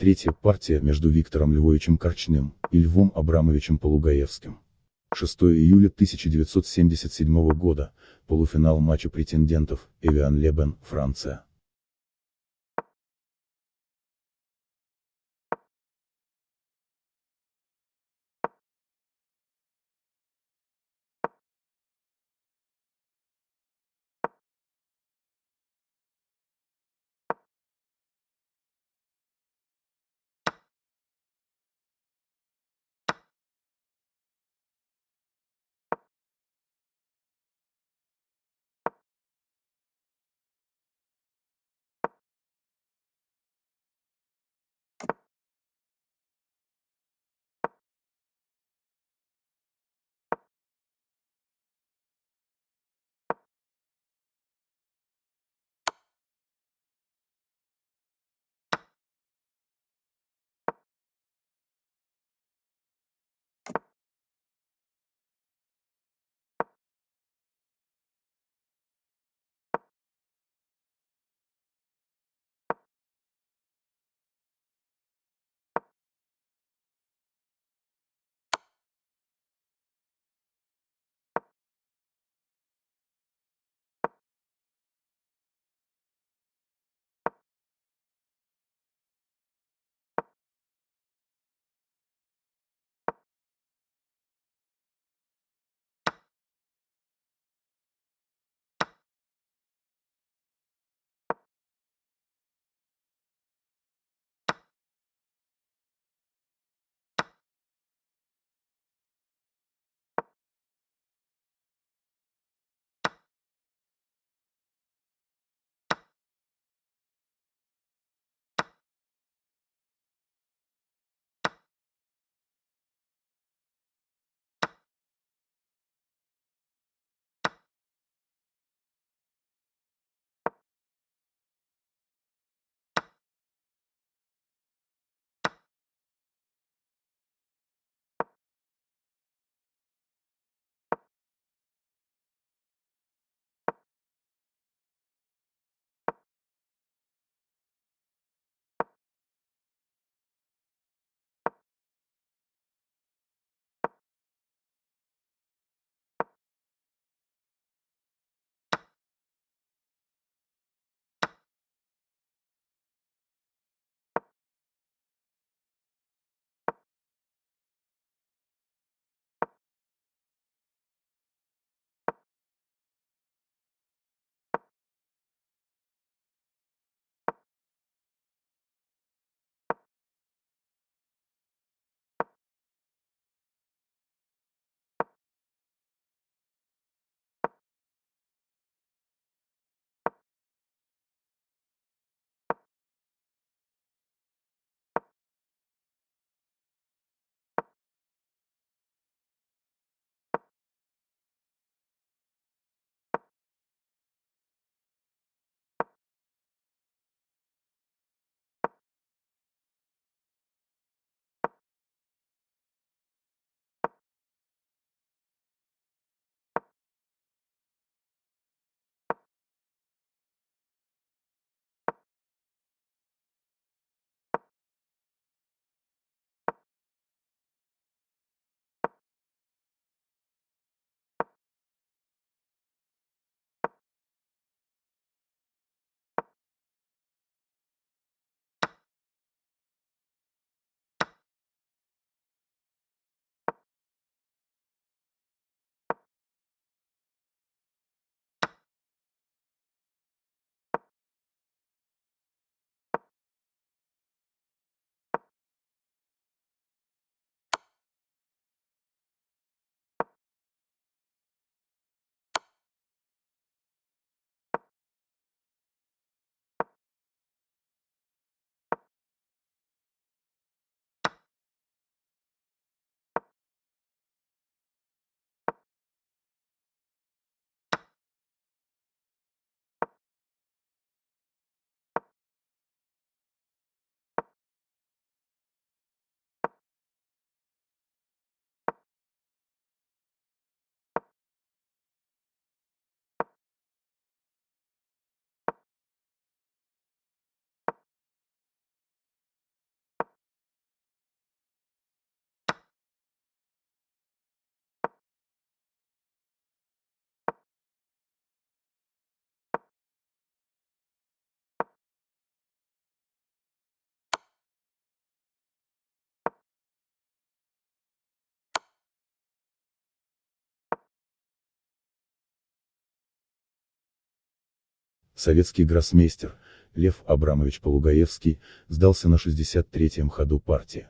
Третья партия между Виктором Львовичем Корчным и Львом Абрамовичем Полугаевским. 6 июля 1977 года, полуфинал матча претендентов, Эвиан Лебен, Франция. Советский гроссмейстер, Лев Абрамович Полугаевский, сдался на 63-м ходу партии.